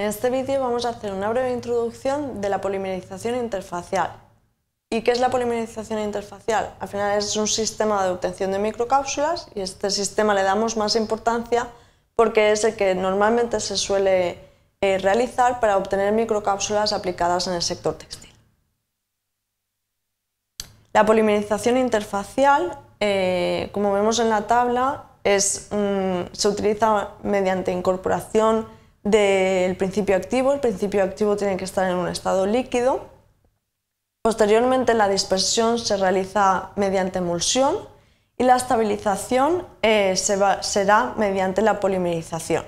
En este vídeo vamos a hacer una breve introducción de la polimerización interfacial. ¿Y qué es la polimerización interfacial? Al final es un sistema de obtención de microcápsulas y a este sistema le damos más importancia porque es el que normalmente se suele eh, realizar para obtener microcápsulas aplicadas en el sector textil. La polimerización interfacial, eh, como vemos en la tabla, se utiliza mediante incorporación del principio activo. El principio activo tiene que estar en un estado líquido. Posteriormente la dispersión se realiza mediante emulsión y la estabilización eh, será mediante la polimerización.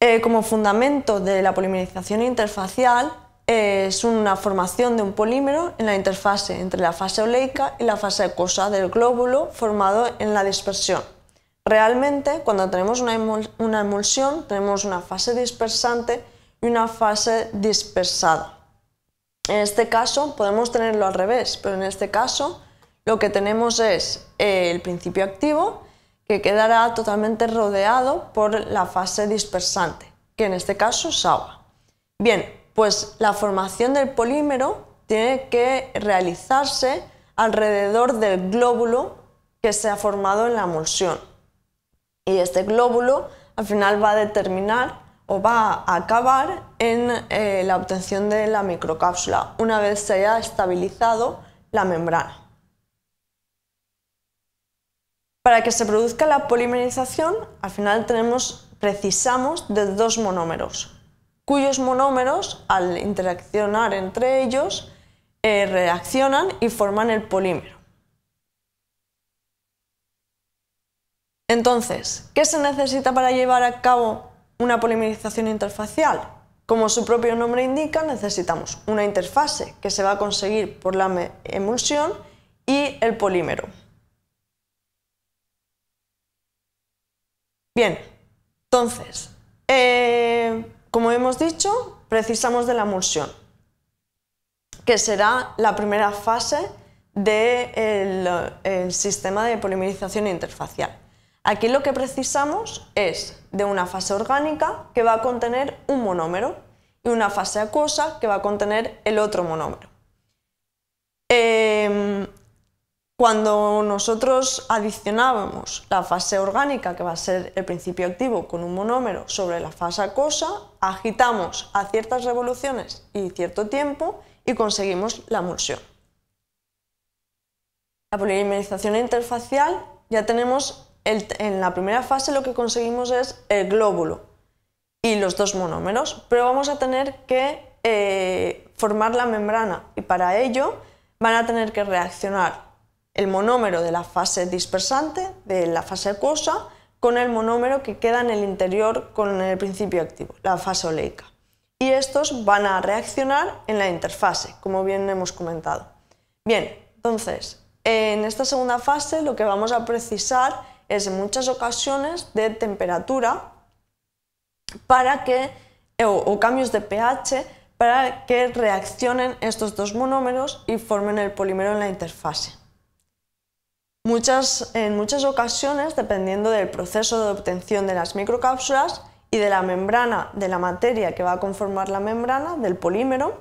Eh, como fundamento de la polimerización interfacial eh, es una formación de un polímero en la interfase entre la fase oleica y la fase acuosa del glóbulo formado en la dispersión. Realmente, cuando tenemos una, emulsión, tenemos una fase dispersante y una fase dispersada. En este caso podemos tenerlo al revés, pero en este caso lo que tenemos es eh, el principio activo que quedará totalmente rodeado por la fase dispersante, que en este caso es agua. Bien, pues la formación del polímero tiene que realizarse alrededor del glóbulo que se ha formado en la emulsión. Y este glóbulo al final va a determinar o va a acabar en eh, la obtención de la microcápsula una vez se haya estabilizado la membrana. Para que se produzca la polimerización, al final tenemos, precisamos de dos monómeros, cuyos monómeros, al interaccionar entre ellos, eh, reaccionan y forman el polímero. Entonces, ¿qué se necesita para llevar a cabo una polimerización interfacial? Como su propio nombre indica, necesitamos una interfase que se va a conseguir por la emulsión y el polímero. Bien, entonces, eh, como hemos dicho, precisamos de la emulsión, que será la primera fase del eh, sistema de polimerización interfacial. Aquí lo que precisamos es de una fase orgánica que va a contener un monómero y una fase acuosa que va a contener el otro monómero. Em, cuando nosotros adicionábamos la fase orgánica, que va a ser el principio activo con un monómero, sobre la fase acuosa, agitamos a ciertas revoluciones y cierto tiempo y conseguimos la emulsión. La polimerización interfacial ya tenemos en la primera fase lo que conseguimos es el eh, glóbulo y los dos monómeros, pero vamos a tener que eh, formar la membrana y para ello van a tener que reaccionar el monómero de la fase dispersante, de la fase acuosa, con el monómero que queda en el interior con el principio activo, la fase oleica. Y estos van a reaccionar en la interfase, como bien hemos comentado. Bien, entonces, en esta segunda fase lo que vamos a precisar es en muchas ocasiones de temperatura para que, eh, o, cambios de pH para que reaccionen estos dos monómeros y formen el polímero en la interfase. en muchas ocasiones, dependiendo del proceso de obtención de las microcápsulas y de la membrana, de la materia que va a conformar la membrana, del polímero,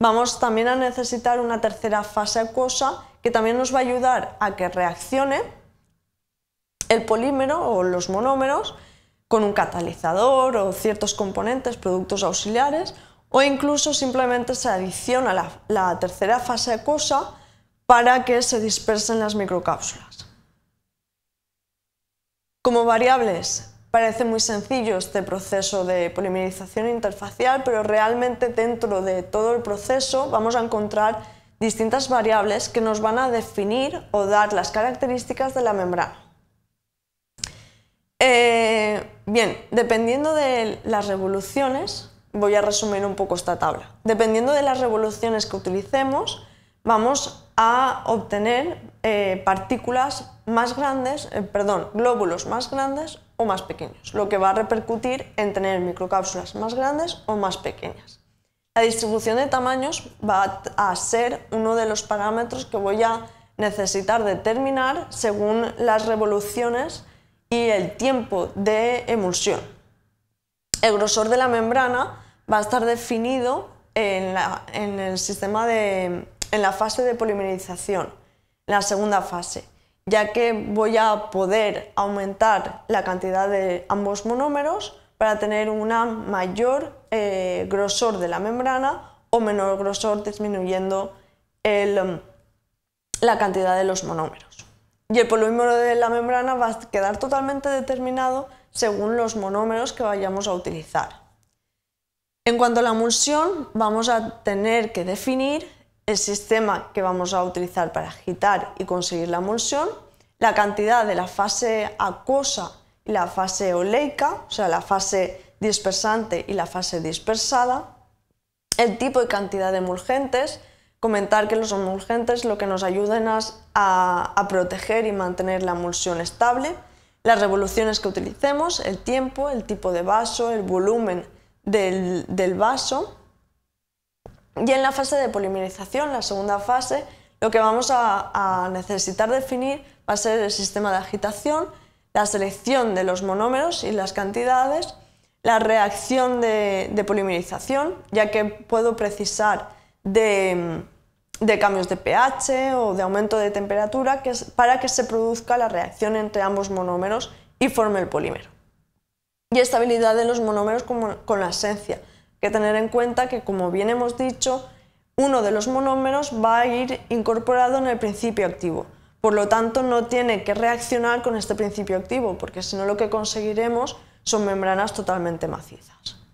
vamos también a necesitar una tercera fase acuosa que también nos va a ayudar a que reaccione el polímero o los monómeros con un catalizador o ciertos componentes, productos auxiliares, o incluso simplemente se adiciona la, la tercera fase acuosa para que se dispersen las microcápsulas. Como variables, parece muy sencillo este proceso de polimerización interfacial, pero realmente dentro de todo el proceso vamos a encontrar distintas variables que nos van a definir o dar las características de la membrana. Eh, bien, dependiendo de las revoluciones, voy a resumir un poco esta tabla. Dependiendo de las revoluciones que utilicemos, vamos a obtener eh, partículas más grandes, eh, perdón, glóbulos más grandes o más pequeños, lo que va a repercutir en tener microcápsulas más grandes o más pequeñas. La distribución de tamaños va a ser uno de los parámetros que voy a necesitar determinar según las revoluciones y el tiempo de emulsión. El grosor de la membrana va a estar definido en, la, el sistema en la fase de polimerización, la segunda fase, ya que voy a poder aumentar la cantidad de ambos monómeros para tener una mayor eh, grosor de la membrana o menor grosor disminuyendo la cantidad de los monómeros. Y el polímero de la membrana va a quedar totalmente determinado según los monómeros que vayamos a utilizar. En cuanto a la emulsión, vamos a tener que definir el sistema que vamos a utilizar para agitar y conseguir la emulsión, la cantidad de la fase acuosa y la fase oleica, o sea, la fase dispersante y la fase dispersada, el tipo y cantidad de emulgentes, comentar que los emulgentes lo que nos ayuden a, proteger y mantener la emulsión estable, las revoluciones que utilicemos, el tiempo, el tipo de vaso, el volumen del, vaso. Y en la fase de polimerización, la segunda fase, lo que vamos a, necesitar definir va a ser el sistema de agitación, la selección de los monómeros y las cantidades, la reacción de polimerización, ya que puedo precisar Mm, de, cambios de pH o de aumento de temperatura para que se produzca la reacción entre ambos monómeros y forme el polímero. Y estabilidad de los monómeros con, la esencia, que tener en cuenta que, como bien hemos dicho, uno de los monómeros va a ir incorporado en el principio activo. Por lo tanto, no tiene que reaccionar con este principio activo, porque si no lo que conseguiremos son membranas totalmente macizas.